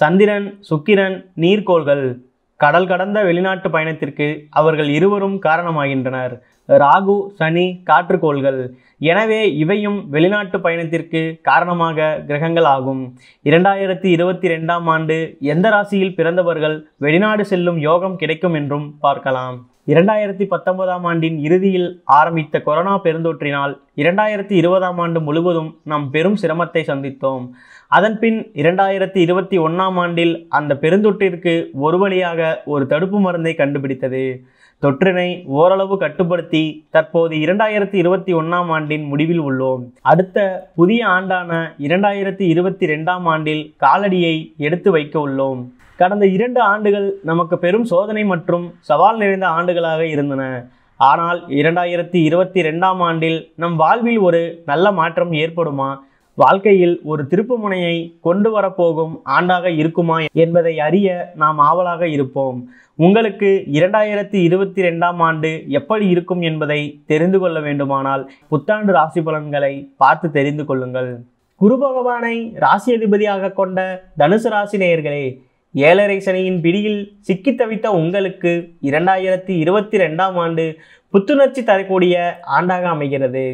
சந்திரன் சுக்கிரன் நீர்க்கோள்கள் கடல் கடந்த வெளிநாட்டு பயணத்திற்கு அவர்கள் இருவரும் காரணமாகின்றனர் ராகு சனி காற்றுக்கோள்கள் எனவே இவையும் வெளிநாட்டு பயணத்திற்கு காரணமாக கிரகங்கள் ஆகும் இரண்டாயிரத்தி இருபத்தி ரெண்டாம் ஆண்டு எந்த ராசியில் பிறந்தவர்கள் வெளிநாடு செல்லும் யோகம் கிடைக்கும் என்றும் பார்க்கலாம் இரண்டாயிரத்தி பத்தொன்பதாம் ஆண்டின் இறுதியில் ஆரம்பித்த கொரோனா பெருந்தொற்றினால் இரண்டாயிரத்தி இருபதாம் ஆண்டு முழுவதும் நாம் பெரும் சிரமத்தை சந்தித்தோம் அதன்பின் இரண்டாயிரத்தி இருபத்தி ஒன்றாம் ஆண்டில் அந்த பெருந்தொற்றிற்கு ஒரு வழியாக ஒரு தடுப்பு மருந்தை கண்டுபிடித்தது தொற்றினை ஓரளவு கட்டுப்படுத்தி தற்போது இரண்டாயிரத்தி இருபத்தி ஒன்றாம் ஆண்டின் முடிவில் உள்ளோம் அடுத்த புதிய ஆண்டான இரண்டாயிரத்தி இருபத்தி ரெண்டாம் ஆண்டில் காலடியை எடுத்து வைக்க உள்ளோம் கடந்த இரண்டு ஆண்டுகள் நமக்கு பெரும் சோதனை மற்றும் சவால் நிறைந்த ஆண்டுகளாக இருந்தன ஆனால் இரண்டாயிரத்தி இருபத்தி ரெண்டாம் ஆண்டில் நம் வாழ்வில் ஒரு நல்ல மாற்றம் ஏற்படுமா வாழ்க்கையில் ஒரு திருப்புமுனையை கொண்டு வரப்போகும் ஆண்டாக இருக்குமா என்பதை அறிய நாம் ஆவலாக இருப்போம் உங்களுக்கு இரண்டாயிரத்தி இருபத்தி ரெண்டாம் ஆண்டு எப்படி இருக்கும் என்பதை தெரிந்து கொள்ள வேண்டுமானால் புத்தாண்டு ராசி பலன்களை பார்த்து தெரிந்து கொள்ளுங்கள் குரு பகவானை ராசி அதிபதியாக கொண்ட தனுசு ராசி நேயர்களே ஏழரை சனியின் பிடியில் சிக்கி தவித்த உங்களுக்கு இரண்டாயிரத்தி இருபத்தி ரெண்டாம் ஆண்டு புத்துணர்ச்சி தரக்கூடிய ஆண்டாக அமைகிறது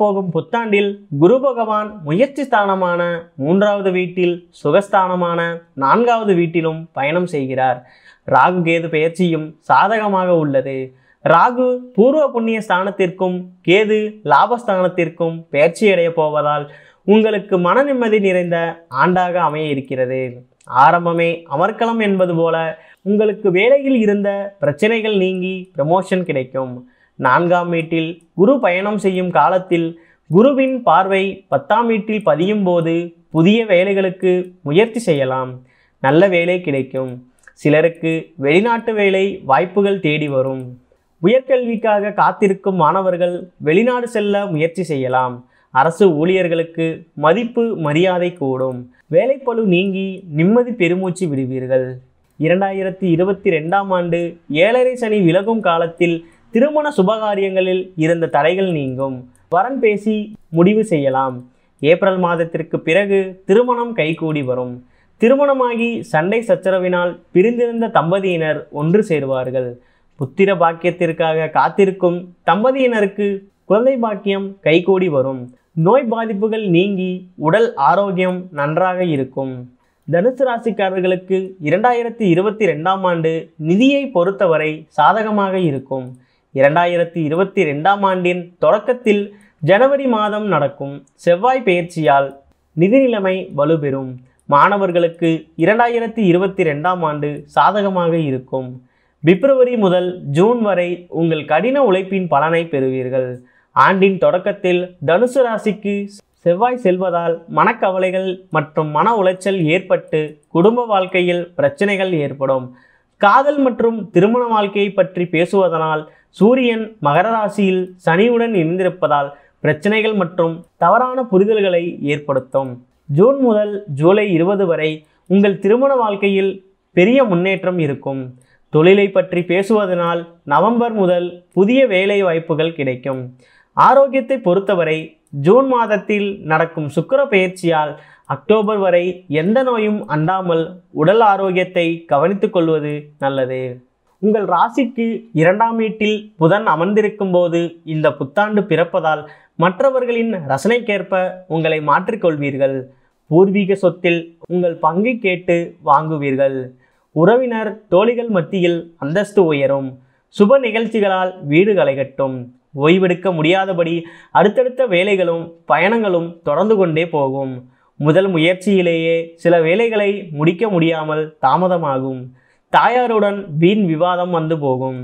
போகும் புத்தாண்டில் குரு பகவான் முயற்சி ஸ்தானமான மூன்றாவது வீட்டில் சுகஸ்தானமான நான்காவது வீட்டிலும் பயணம் செய்கிறார் ராகு கேது பெயர்ச்சியும் சாதகமாக உள்ளது ராகு பூர்வ புண்ணிய ஸ்தானத்திற்கும் கேது லாபஸ்தானத்திற்கும் பயிற்சி அடைய போவதால் உங்களுக்கு மன நிம்மதி நிறைந்த ஆண்டாக அமைய இருக்கிறது ஆரம்பமே அமர்க்கலம் என்பது போல உங்களுக்கு வேலையில் இருந்த பிரச்சனைகள் நீங்கி ப்ரமோஷன் கிடைக்கும் நான்காம் வீட்டில் குரு பயணம் செய்யும் காலத்தில் குருவின் பார்வை பத்தாம் வீட்டில் பதியும் போது புதிய வேலைகளுக்கு முயற்சி செய்யலாம் நல்ல வேலை கிடைக்கும் சிலருக்கு வெளிநாட்டு வேலை வாய்ப்புகள் தேடி வரும் உயர்கல்விக்காக காத்திருக்கும் மாணவர்கள் வெளிநாடு செல்ல முயற்சி செய்யலாம் அரசு ஊழியர்களுக்கு மதிப்பு மரியாதை கூடும் வேலைப்பழு நீங்கி நிம்மதி பெருமூச்சு விடுவீர்கள் இரண்டாயிரத்தி இருபத்தி ரெண்டாம் ஆண்டு ஏழரை சனி விலகும் காலத்தில் திருமண சுபகாரியங்களில் இருந்த தடைகள் நீங்கும் வரன் பேசி முடிவு செய்யலாம் ஏப்ரல் மாதத்திற்கு பிறகு திருமணம் கைகூடி வரும் திருமணமாகி சண்டை சச்சரவினால் பிரிந்திருந்த தம்பதியினர் ஒன்று சேருவார்கள் புத்திர பாக்கியத்திற்காக காத்திருக்கும் தம்பதியினருக்கு குழந்தை பாக்கியம் கைகூடி வரும் நோய் பாதிப்புகள் நீங்கி உடல் ஆரோக்கியம் நன்றாக இருக்கும் தனுசு ராசிக்காரர்களுக்கு இரண்டாயிரத்தி இருபத்தி ரெண்டாம் ஆண்டு நிதியை பொறுத்தவரை சாதகமாக இருக்கும் இரண்டாயிரத்தி இருபத்தி ரெண்டாம் ஆண்டின் தொடக்கத்தில் ஜனவரி மாதம் நடக்கும் செவ்வாய் பயிற்சியால் நிதி நிலைமை வலுப்பெறும் மாணவர்களுக்கு இரண்டாயிரத்தி இருபத்தி ரெண்டாம் ஆண்டு சாதகமாக இருக்கும் பிப்ரவரி முதல் ஜூன் வரை உங்கள் கடின உழைப்பின் பலனை பெறுவீர்கள் ஆண்டின் தொடக்கத்தில் தனுசு ராசிக்கு செவ்வாய் செல்வதால் மனக்கவலைகள் மற்றும் மன உளைச்சல் ஏற்பட்டு குடும்ப வாழ்க்கையில் பிரச்சனைகள் ஏற்படும் காதல் மற்றும் திருமண வாழ்க்கையை பற்றி பேசுவதனால் சூரியன் மகர ராசியில் சனியுடன் இணைந்திருப்பதால் பிரச்சனைகள் மற்றும் தவறான புரிதல்களை ஏற்படுத்தும் ஜூன் முதல் ஜூலை இருபது வரை உங்கள் திருமண வாழ்க்கையில் பெரிய முன்னேற்றம் இருக்கும் தொழிலை பற்றி பேசுவதனால் நவம்பர் முதல் புதிய வேலை வாய்ப்புகள் கிடைக்கும் ஆரோக்கியத்தை பொறுத்தவரை ஜூன் மாதத்தில் நடக்கும் சுக்கர பயிற்சியால் அக்டோபர் வரை எந்த நோயும் அண்டாமல் உடல் ஆரோக்கியத்தை கவனித்துக் கொள்வது நல்லது உங்கள் ராசிக்கு இரண்டாம் வீட்டில் புதன் அமர்ந்திருக்கும் போது இந்த புத்தாண்டு பிறப்பதால் மற்றவர்களின் ரசனைக்கேற்ப உங்களை மாற்றிக்கொள்வீர்கள் பூர்வீக சொத்தில் உங்கள் பங்கு கேட்டு வாங்குவீர்கள் உறவினர் தோழிகள் மத்தியில் அந்தஸ்து உயரும் சுப நிகழ்ச்சிகளால் வீடு களைகட்டும் ஓய்வெடுக்க முடியாதபடி அடுத்தடுத்த வேலைகளும் பயணங்களும் தொடர்ந்து கொண்டே போகும் முதல் முயற்சியிலேயே சில வேலைகளை முடிக்க முடியாமல் தாமதமாகும் தாயாருடன் வீண் விவாதம் வந்து போகும்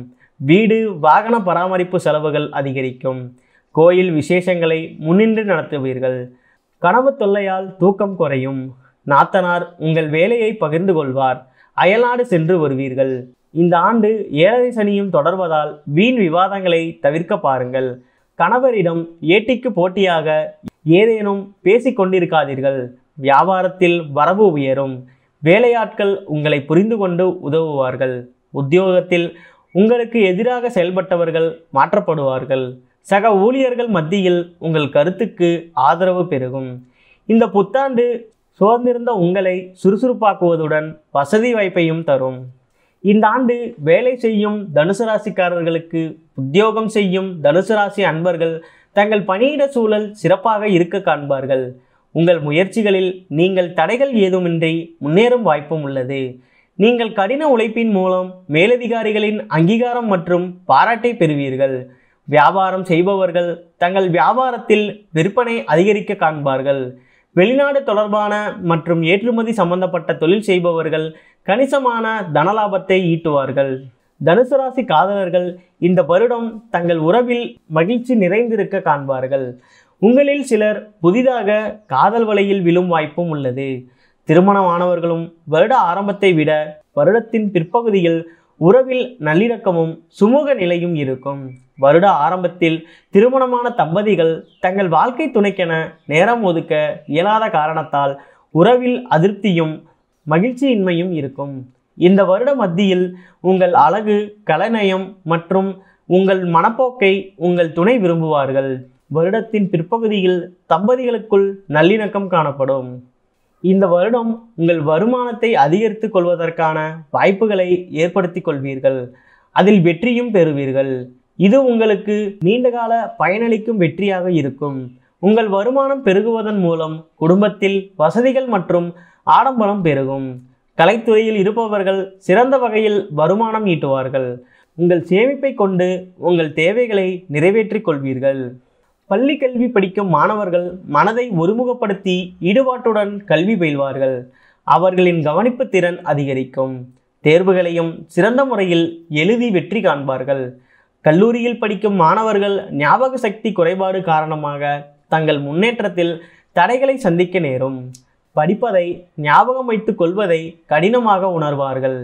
வீடு வாகன பராமரிப்பு செலவுகள் அதிகரிக்கும் கோயில் விசேஷங்களை முன்னின்று நடத்துவீர்கள் கனவு தொல்லையால் தூக்கம் குறையும் நாத்தனார் உங்கள் வேலையை பகிர்ந்து கொள்வார் அயல்நாடு சென்று வருவீர்கள் இந்த ஆண்டு ஏழரை சனியும் தொடர்வதால் வீண் விவாதங்களை தவிர்க்க பாருங்கள் கணவரிடம் ஏட்டிக்கு போட்டியாக ஏதேனும் பேசிக்கொண்டிருக்காதீர்கள் வியாபாரத்தில் வரவு உயரும் வேலையாட்கள் உங்களை புரிந்து கொண்டு உதவுவார்கள் உத்தியோகத்தில் உங்களுக்கு எதிராக செயல்பட்டவர்கள் மாற்றப்படுவார்கள் சக ஊழியர்கள் மத்தியில் உங்கள் கருத்துக்கு ஆதரவு பெருகும் இந்த புத்தாண்டு சோர்ந்திருந்த உங்களை சுறுசுறுப்பாக்குவதுடன் வசதி வாய்ப்பையும் தரும் இந்த ஆண்டு வேலை செய்யும் தனுசு ராசிக்காரர்களுக்கு உத்தியோகம் செய்யும் தனுசு ராசி அன்பர்கள் தங்கள் பணியிட சூழல் சிறப்பாக இருக்க காண்பார்கள் உங்கள் முயற்சிகளில் நீங்கள் தடைகள் ஏதுமின்றி முன்னேறும் வாய்ப்பும் உள்ளது நீங்கள் கடின உழைப்பின் மூலம் மேலதிகாரிகளின் அங்கீகாரம் மற்றும் பாராட்டை பெறுவீர்கள் வியாபாரம் செய்பவர்கள் தங்கள் வியாபாரத்தில் விற்பனை அதிகரிக்க காண்பார்கள் வெளிநாடு தொடர்பான மற்றும் ஏற்றுமதி சம்பந்தப்பட்ட தொழில் செய்பவர்கள் கணிசமான தனலாபத்தை ஈட்டுவார்கள் தனுசு ராசி காதலர்கள் இந்த வருடம் தங்கள் உறவில் மகிழ்ச்சி நிறைந்திருக்க காண்பார்கள் உங்களில் சிலர் புதிதாக காதல் வலையில் விழும் வாய்ப்பும் உள்ளது திருமணமானவர்களும் வருட ஆரம்பத்தை விட வருடத்தின் பிற்பகுதியில் உறவில் நல்லிணக்கமும் சுமூக நிலையும் இருக்கும் வருட ஆரம்பத்தில் திருமணமான தம்பதிகள் தங்கள் வாழ்க்கை துணைக்கென நேரம் ஒதுக்க இயலாத காரணத்தால் உறவில் அதிருப்தியும் மகிழ்ச்சியின்மையும் இருக்கும் இந்த வருட மத்தியில் உங்கள் அழகு கலைநயம் மற்றும் உங்கள் மனப்போக்கை உங்கள் துணை விரும்புவார்கள் வருடத்தின் பிற்பகுதியில் தம்பதிகளுக்குள் நல்லிணக்கம் காணப்படும் இந்த வருடம் உங்கள் வருமானத்தை அதிகரித்து கொள்வதற்கான வாய்ப்புகளை ஏற்படுத்தி கொள்வீர்கள் அதில் வெற்றியும் பெறுவீர்கள் இது உங்களுக்கு நீண்டகால பயனளிக்கும் வெற்றியாக இருக்கும் உங்கள் வருமானம் பெருகுவதன் மூலம் குடும்பத்தில் வசதிகள் மற்றும் ஆடம்பரம் பெருகும் கலைத்துறையில் இருப்பவர்கள் சிறந்த வகையில் வருமானம் ஈட்டுவார்கள் உங்கள் சேமிப்பை கொண்டு உங்கள் தேவைகளை நிறைவேற்றிக் கொள்வீர்கள் பள்ளி கல்வி படிக்கும் மாணவர்கள் மனதை ஒருமுகப்படுத்தி ஈடுபாட்டுடன் கல்வி பயில்வார்கள் அவர்களின் கவனிப்பு திறன் அதிகரிக்கும் தேர்வுகளையும் சிறந்த முறையில் எழுதி வெற்றி காண்பார்கள் கல்லூரியில் படிக்கும் மாணவர்கள் ஞாபக சக்தி குறைபாடு காரணமாக தங்கள் முன்னேற்றத்தில் தடைகளை சந்திக்க நேரும் படிப்பதை ஞாபகம் வைத்துக் கொள்வதை கடினமாக உணர்வார்கள்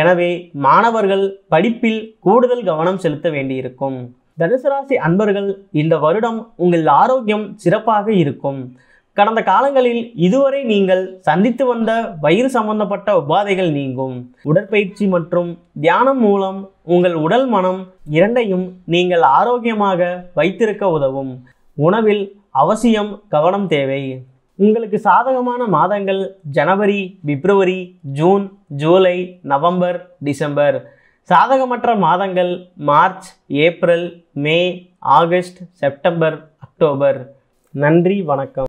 எனவே மாணவர்கள் படிப்பில் கூடுதல் கவனம் செலுத்த வேண்டியிருக்கும் தனுசு ராசி அன்பர்கள் இந்த வருடம் உங்கள் ஆரோக்கியம் சிறப்பாக இருக்கும் கடந்த காலங்களில் இதுவரை நீங்கள் சந்தித்து வந்த வயிறு சம்பந்தப்பட்ட உபாதைகள் நீங்கும் உடற்பயிற்சி மற்றும் தியானம் மூலம் உங்கள் உடல் மனம் இரண்டையும் நீங்கள் ஆரோக்கியமாக வைத்திருக்க உதவும் உணவில் அவசியம் கவனம் தேவை உங்களுக்கு சாதகமான மாதங்கள் ஜனவரி பிப்ரவரி ஜூன் ஜூலை நவம்பர் டிசம்பர் சாதகமற்ற மாதங்கள் மார்ச் ஏப்ரல் மே ஆகஸ்ட் செப்டம்பர் அக்டோபர் நன்றி வணக்கம்